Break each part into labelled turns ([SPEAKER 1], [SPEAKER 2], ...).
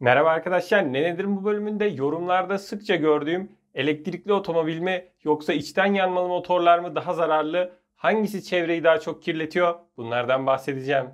[SPEAKER 1] Merhaba arkadaşlar, Ne Nedir bu bölümünde yorumlarda sıkça gördüğüm elektrikli otomobil mi yoksa içten yanmalı motorlar mı daha zararlı, hangisi çevreyi daha çok kirletiyor bunlardan bahsedeceğim.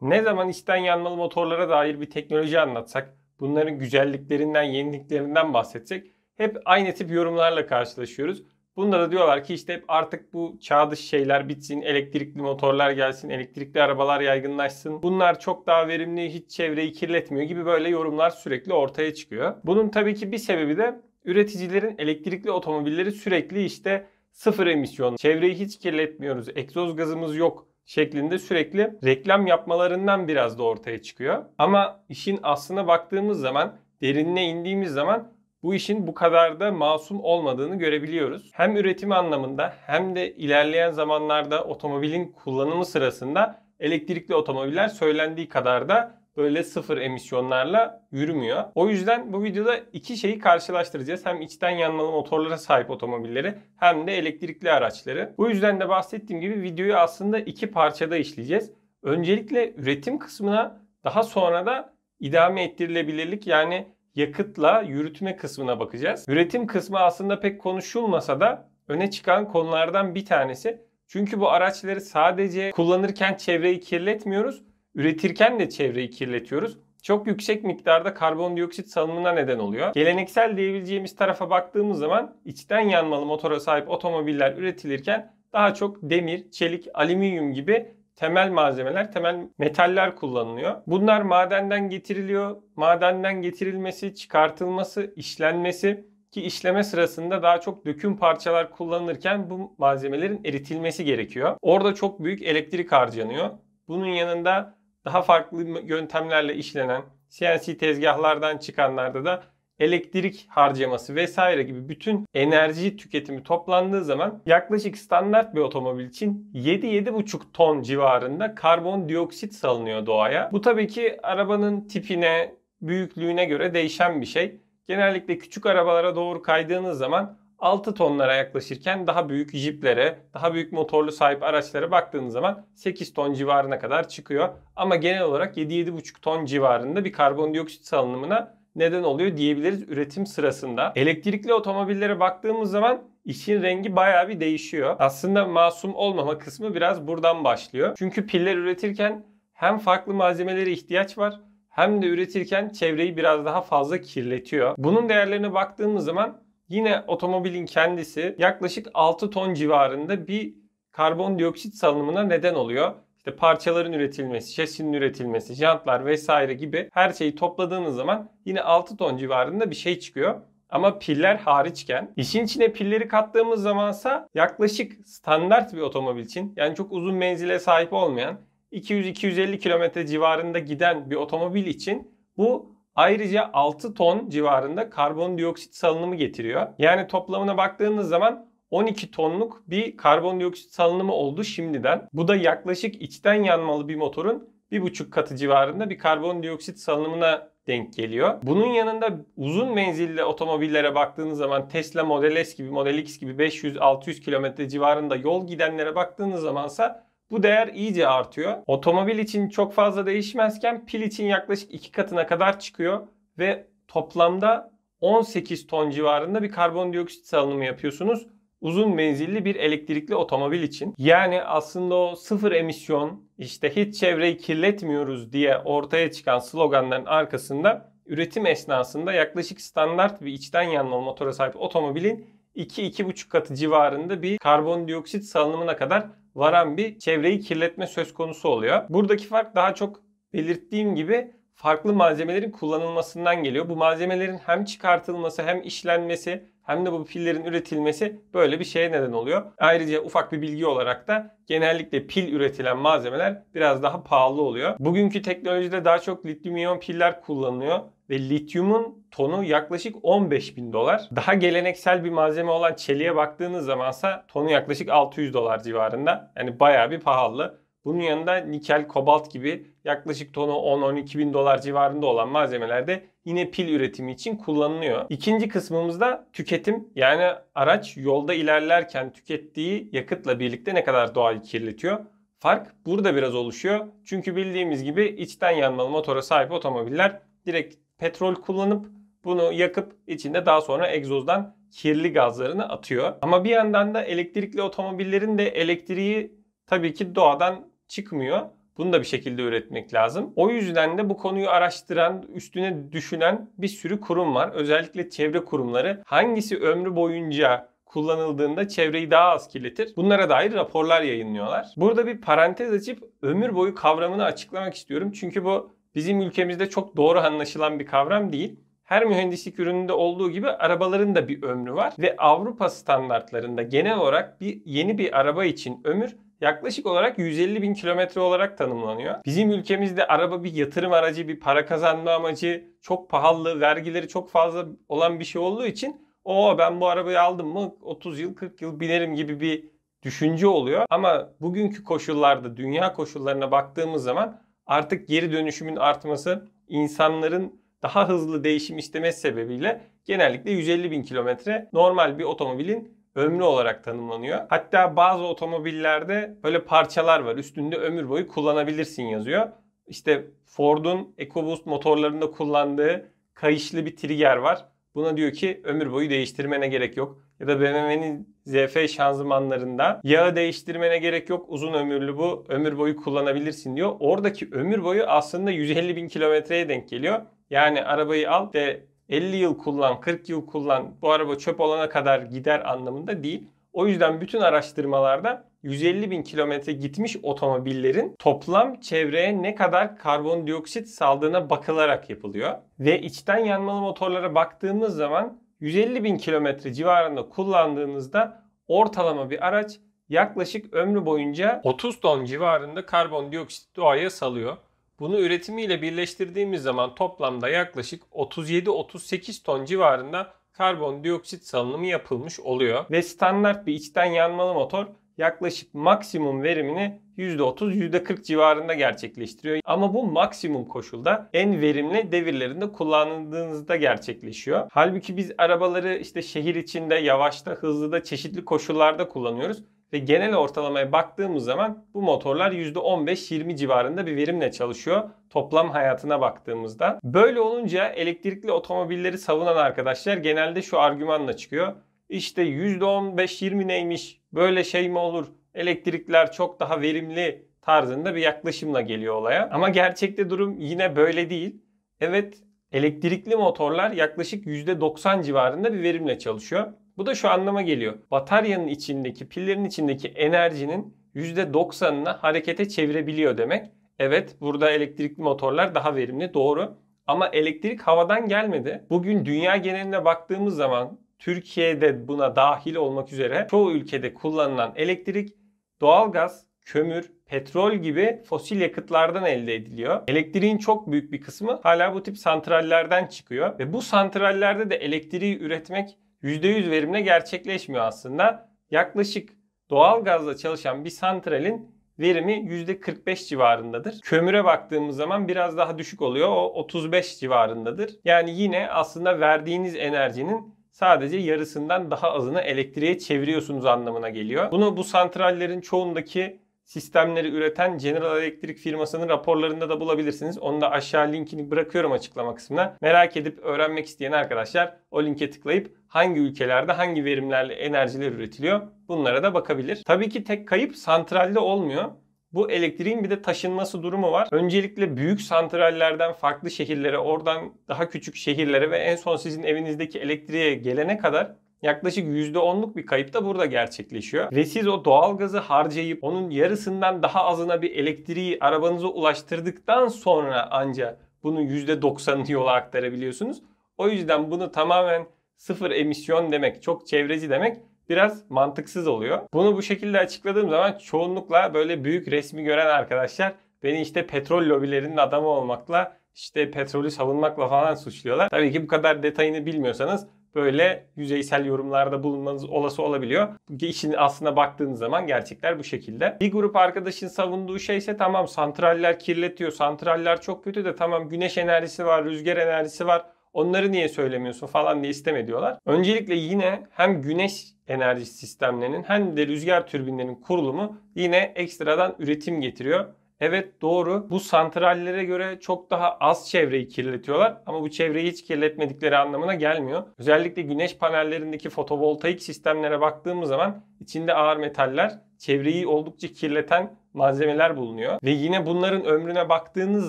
[SPEAKER 1] Ne zaman içten yanmalı motorlara dair bir teknoloji anlatsak, bunların güzelliklerinden, yeniliklerinden bahsetsek hep aynı tip yorumlarla karşılaşıyoruz. Bunda da diyorlar ki işte artık bu çağ dışı şeyler bitsin, elektrikli motorlar gelsin, elektrikli arabalar yaygınlaşsın. Bunlar çok daha verimli, hiç çevreyi kirletmiyor gibi böyle yorumlar sürekli ortaya çıkıyor. Bunun tabii ki bir sebebi de üreticilerin elektrikli otomobilleri sürekli işte sıfır emisyon, çevreyi hiç kirletmiyoruz, egzoz gazımız yok şeklinde sürekli reklam yapmalarından biraz da ortaya çıkıyor. Ama işin aslına baktığımız zaman, derinine indiğimiz zaman bu işin bu kadar da masum olmadığını görebiliyoruz. Hem üretim anlamında hem de ilerleyen zamanlarda otomobilin kullanımı sırasında elektrikli otomobiller söylendiği kadar da böyle sıfır emisyonlarla yürümüyor. O yüzden bu videoda iki şeyi karşılaştıracağız. Hem içten yanmalı motorlara sahip otomobilleri hem de elektrikli araçları. Bu yüzden de bahsettiğim gibi videoyu aslında iki parçada işleyeceğiz. Öncelikle üretim kısmına daha sonra da idame ettirilebilirlik yani yakıtla yürütme kısmına bakacağız. Üretim kısmı aslında pek konuşulmasa da öne çıkan konulardan bir tanesi. Çünkü bu araçları sadece kullanırken çevreyi kirletmiyoruz, üretirken de çevreyi kirletiyoruz. Çok yüksek miktarda karbondioksit salımına neden oluyor. Geleneksel diyebileceğimiz tarafa baktığımız zaman içten yanmalı motora sahip otomobiller üretilirken daha çok demir, çelik, alüminyum gibi temel malzemeler, temel metaller kullanılıyor. Bunlar madenden getiriliyor. Madenden getirilmesi, çıkartılması, işlenmesi ki işleme sırasında daha çok döküm parçalar kullanılırken bu malzemelerin eritilmesi gerekiyor. Orada çok büyük elektrik harcanıyor. Bunun yanında daha farklı yöntemlerle işlenen CNC tezgahlardan çıkanlarda da elektrik harcaması vesaire gibi bütün enerji tüketimi toplandığı zaman yaklaşık standart bir otomobil için 7-7,5 ton civarında karbondioksit salınıyor doğaya. Bu tabii ki arabanın tipine, büyüklüğüne göre değişen bir şey. Genellikle küçük arabalara doğru kaydığınız zaman 6 tonlara yaklaşırken daha büyük jiplere, daha büyük motorlu sahip araçlara baktığınız zaman 8 ton civarına kadar çıkıyor. Ama genel olarak 7-7,5 ton civarında bir karbondioksit salınımına neden oluyor diyebiliriz üretim sırasında. Elektrikli otomobillere baktığımız zaman işin rengi bayağı bir değişiyor. Aslında masum olmama kısmı biraz buradan başlıyor. Çünkü piller üretirken hem farklı malzemelere ihtiyaç var hem de üretirken çevreyi biraz daha fazla kirletiyor. Bunun değerlerine baktığımız zaman yine otomobilin kendisi yaklaşık 6 ton civarında bir karbondioksit salınımına neden oluyor işte parçaların üretilmesi, şasinin üretilmesi, jantlar vesaire gibi her şeyi topladığınız zaman yine 6 ton civarında bir şey çıkıyor. Ama piller hariçken işin içine pilleri kattığımız zamansa yaklaşık standart bir otomobil için yani çok uzun menzile sahip olmayan 200-250 kilometre civarında giden bir otomobil için bu ayrıca 6 ton civarında karbondioksit salınımı getiriyor. Yani toplamına baktığınız zaman 12 tonluk bir karbondioksit salınımı oldu şimdiden. Bu da yaklaşık içten yanmalı bir motorun 1,5 katı civarında bir karbondioksit salınımına denk geliyor. Bunun yanında uzun menzilli otomobillere baktığınız zaman Tesla Model S gibi Model X gibi 500-600 kilometre civarında yol gidenlere baktığınız zamansa bu değer iyice artıyor. Otomobil için çok fazla değişmezken pil için yaklaşık 2 katına kadar çıkıyor ve toplamda 18 ton civarında bir karbondioksit salınımı yapıyorsunuz uzun menzilli bir elektrikli otomobil için. Yani aslında o sıfır emisyon işte hiç çevreyi kirletmiyoruz diye ortaya çıkan sloganların arkasında üretim esnasında yaklaşık standart bir içten yanmalı motora sahip otomobilin 2-2,5 katı civarında bir karbondioksit salınımına kadar varan bir çevreyi kirletme söz konusu oluyor. Buradaki fark daha çok belirttiğim gibi farklı malzemelerin kullanılmasından geliyor. Bu malzemelerin hem çıkartılması hem işlenmesi hem de bu pillerin üretilmesi böyle bir şeye neden oluyor. Ayrıca ufak bir bilgi olarak da genellikle pil üretilen malzemeler biraz daha pahalı oluyor. Bugünkü teknolojide daha çok lityum iyon piller kullanılıyor ve lityumun tonu yaklaşık 15 bin dolar. Daha geleneksel bir malzeme olan çeliğe baktığınız zamansa tonu yaklaşık 600 dolar civarında. Yani bayağı bir pahalı. Bunun yanında nikel, kobalt gibi yaklaşık tonu 10-12 bin dolar civarında olan malzemelerde yine pil üretimi için kullanılıyor. İkinci kısmımızda tüketim yani araç yolda ilerlerken tükettiği yakıtla birlikte ne kadar doğayı kirletiyor. Fark burada biraz oluşuyor. Çünkü bildiğimiz gibi içten yanmalı motora sahip otomobiller direkt petrol kullanıp bunu yakıp içinde daha sonra egzozdan kirli gazlarını atıyor. Ama bir yandan da elektrikli otomobillerin de elektriği tabii ki doğadan çıkmıyor. Bunu da bir şekilde üretmek lazım. O yüzden de bu konuyu araştıran, üstüne düşünen bir sürü kurum var. Özellikle çevre kurumları hangisi ömrü boyunca kullanıldığında çevreyi daha az kirletir. Bunlara dair raporlar yayınlıyorlar. Burada bir parantez açıp ömür boyu kavramını açıklamak istiyorum. Çünkü bu bizim ülkemizde çok doğru anlaşılan bir kavram değil. Her mühendislik ürününde olduğu gibi arabaların da bir ömrü var ve Avrupa standartlarında genel olarak bir yeni bir araba için ömür yaklaşık olarak 150 bin kilometre olarak tanımlanıyor. Bizim ülkemizde araba bir yatırım aracı, bir para kazanma amacı, çok pahalı, vergileri çok fazla olan bir şey olduğu için o ben bu arabayı aldım mı 30 yıl 40 yıl binerim gibi bir düşünce oluyor. Ama bugünkü koşullarda dünya koşullarına baktığımız zaman artık geri dönüşümün artması insanların daha hızlı değişim istemesi sebebiyle genellikle 150 bin kilometre normal bir otomobilin ömrü olarak tanımlanıyor. Hatta bazı otomobillerde böyle parçalar var. Üstünde ömür boyu kullanabilirsin yazıyor. İşte Ford'un EcoBoost motorlarında kullandığı kayışlı bir trigger var. Buna diyor ki ömür boyu değiştirmene gerek yok. Ya da BMW'nin ZF şanzımanlarında yağı değiştirmene gerek yok. Uzun ömürlü bu. Ömür boyu kullanabilirsin diyor. Oradaki ömür boyu aslında 150 bin kilometreye denk geliyor. Yani arabayı al de 50 yıl kullan, 40 yıl kullan, bu araba çöp olana kadar gider anlamında değil. O yüzden bütün araştırmalarda 150 bin kilometre gitmiş otomobillerin toplam çevreye ne kadar karbondioksit saldığına bakılarak yapılıyor. Ve içten yanmalı motorlara baktığımız zaman 150 bin kilometre civarında kullandığınızda ortalama bir araç yaklaşık ömrü boyunca 30 ton civarında karbondioksit doğaya salıyor. Bunu üretimiyle birleştirdiğimiz zaman toplamda yaklaşık 37-38 ton civarında karbondioksit salınımı yapılmış oluyor. Ve standart bir içten yanmalı motor yaklaşık maksimum verimini %30-%40 civarında gerçekleştiriyor. Ama bu maksimum koşulda en verimli devirlerinde kullandığınızda gerçekleşiyor. Halbuki biz arabaları işte şehir içinde, yavaşta, hızlıda, çeşitli koşullarda kullanıyoruz ve genel ortalamaya baktığımız zaman bu motorlar %15-20 civarında bir verimle çalışıyor toplam hayatına baktığımızda. Böyle olunca elektrikli otomobilleri savunan arkadaşlar genelde şu argümanla çıkıyor. İşte %15-20 neymiş böyle şey mi olur elektrikler çok daha verimli tarzında bir yaklaşımla geliyor olaya. Ama gerçekte durum yine böyle değil. Evet elektrikli motorlar yaklaşık %90 civarında bir verimle çalışıyor. Bu da şu anlama geliyor. Bataryanın içindeki, pillerin içindeki enerjinin %90'ını harekete çevirebiliyor demek. Evet burada elektrikli motorlar daha verimli doğru. Ama elektrik havadan gelmedi. Bugün dünya geneline baktığımız zaman Türkiye'de buna dahil olmak üzere çoğu ülkede kullanılan elektrik doğalgaz, kömür, petrol gibi fosil yakıtlardan elde ediliyor. Elektriğin çok büyük bir kısmı hala bu tip santrallerden çıkıyor ve bu santrallerde de elektriği üretmek %100 verimle gerçekleşmiyor aslında. Yaklaşık doğal gazla çalışan bir santralin verimi %45 civarındadır. Kömüre baktığımız zaman biraz daha düşük oluyor. O 35 civarındadır. Yani yine aslında verdiğiniz enerjinin sadece yarısından daha azını elektriğe çeviriyorsunuz anlamına geliyor. Bunu bu santrallerin çoğundaki sistemleri üreten General Electric firmasının raporlarında da bulabilirsiniz. Onu da aşağı linkini bırakıyorum açıklama kısmına. Merak edip öğrenmek isteyen arkadaşlar o linke tıklayıp hangi ülkelerde hangi verimlerle enerjiler üretiliyor bunlara da bakabilir. Tabii ki tek kayıp santralde olmuyor. Bu elektriğin bir de taşınması durumu var. Öncelikle büyük santrallerden farklı şehirlere, oradan daha küçük şehirlere ve en son sizin evinizdeki elektriğe gelene kadar Yaklaşık %10'luk bir kayıp da burada gerçekleşiyor. Ve siz o doğalgazı harcayıp onun yarısından daha azına bir elektriği arabanıza ulaştırdıktan sonra anca bunun %90'ını yola aktarabiliyorsunuz. O yüzden bunu tamamen sıfır emisyon demek, çok çevreci demek biraz mantıksız oluyor. Bunu bu şekilde açıkladığım zaman çoğunlukla böyle büyük resmi gören arkadaşlar beni işte petrol lobilerinin adamı olmakla işte petrolü savunmakla falan suçluyorlar. Tabii ki bu kadar detayını bilmiyorsanız böyle yüzeysel yorumlarda bulunmanız olası olabiliyor. İşin aslına baktığınız zaman gerçekler bu şekilde. Bir grup arkadaşın savunduğu şey ise tamam santraller kirletiyor, santraller çok kötü de tamam güneş enerjisi var, rüzgar enerjisi var. Onları niye söylemiyorsun falan diye isteme Öncelikle yine hem güneş enerji sistemlerinin hem de rüzgar türbinlerinin kurulumu yine ekstradan üretim getiriyor. Evet doğru. Bu santrallere göre çok daha az çevreyi kirletiyorlar ama bu çevreyi hiç kirletmedikleri anlamına gelmiyor. Özellikle güneş panellerindeki fotovoltaik sistemlere baktığımız zaman içinde ağır metaller, çevreyi oldukça kirleten malzemeler bulunuyor. Ve yine bunların ömrüne baktığınız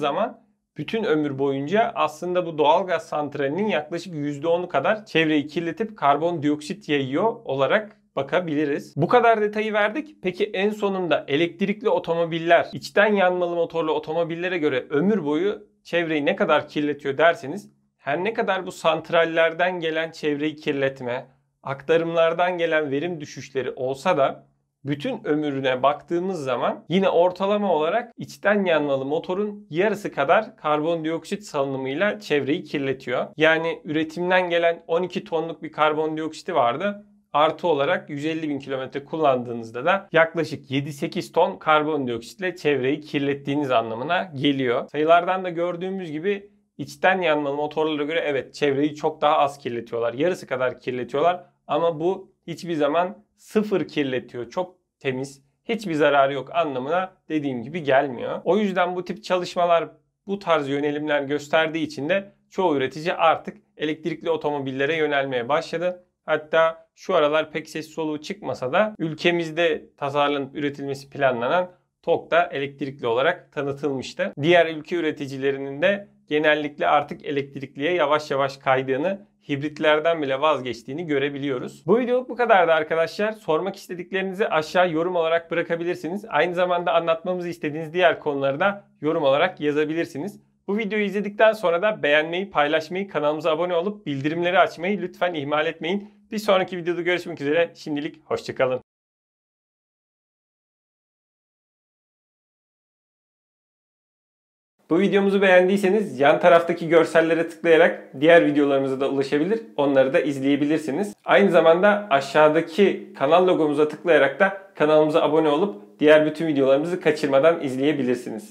[SPEAKER 1] zaman bütün ömür boyunca aslında bu doğal gaz santralinin yaklaşık %10'u kadar çevreyi kirletip karbondioksit yayıyor olarak bakabiliriz. Bu kadar detayı verdik. Peki en sonunda elektrikli otomobiller içten yanmalı motorlu otomobillere göre ömür boyu çevreyi ne kadar kirletiyor derseniz her ne kadar bu santrallerden gelen çevreyi kirletme, aktarımlardan gelen verim düşüşleri olsa da bütün ömrüne baktığımız zaman yine ortalama olarak içten yanmalı motorun yarısı kadar karbondioksit salınımıyla çevreyi kirletiyor. Yani üretimden gelen 12 tonluk bir karbondioksiti vardı artı olarak 150 bin kilometre kullandığınızda da yaklaşık 7-8 ton karbondioksitle çevreyi kirlettiğiniz anlamına geliyor. Sayılardan da gördüğümüz gibi içten yanmalı motorlara göre evet çevreyi çok daha az kirletiyorlar. Yarısı kadar kirletiyorlar ama bu hiçbir zaman sıfır kirletiyor. Çok temiz, hiçbir zararı yok anlamına dediğim gibi gelmiyor. O yüzden bu tip çalışmalar bu tarz yönelimler gösterdiği için de çoğu üretici artık elektrikli otomobillere yönelmeye başladı. Hatta şu aralar pek ses soluğu çıkmasa da ülkemizde tasarlanıp üretilmesi planlanan TOK da elektrikli olarak tanıtılmıştı. Diğer ülke üreticilerinin de genellikle artık elektrikliye yavaş yavaş kaydığını, hibritlerden bile vazgeçtiğini görebiliyoruz. Bu videoluk bu kadardı arkadaşlar. Sormak istediklerinizi aşağı yorum olarak bırakabilirsiniz. Aynı zamanda anlatmamızı istediğiniz diğer konuları da yorum olarak yazabilirsiniz. Bu videoyu izledikten sonra da beğenmeyi, paylaşmayı, kanalımıza abone olup bildirimleri açmayı lütfen ihmal etmeyin. Bir sonraki videoda görüşmek üzere. Şimdilik hoşçakalın. Bu videomuzu beğendiyseniz yan taraftaki görsellere tıklayarak diğer videolarımıza da ulaşabilir. Onları da izleyebilirsiniz. Aynı zamanda aşağıdaki kanal logomuza tıklayarak da kanalımıza abone olup diğer bütün videolarımızı kaçırmadan izleyebilirsiniz.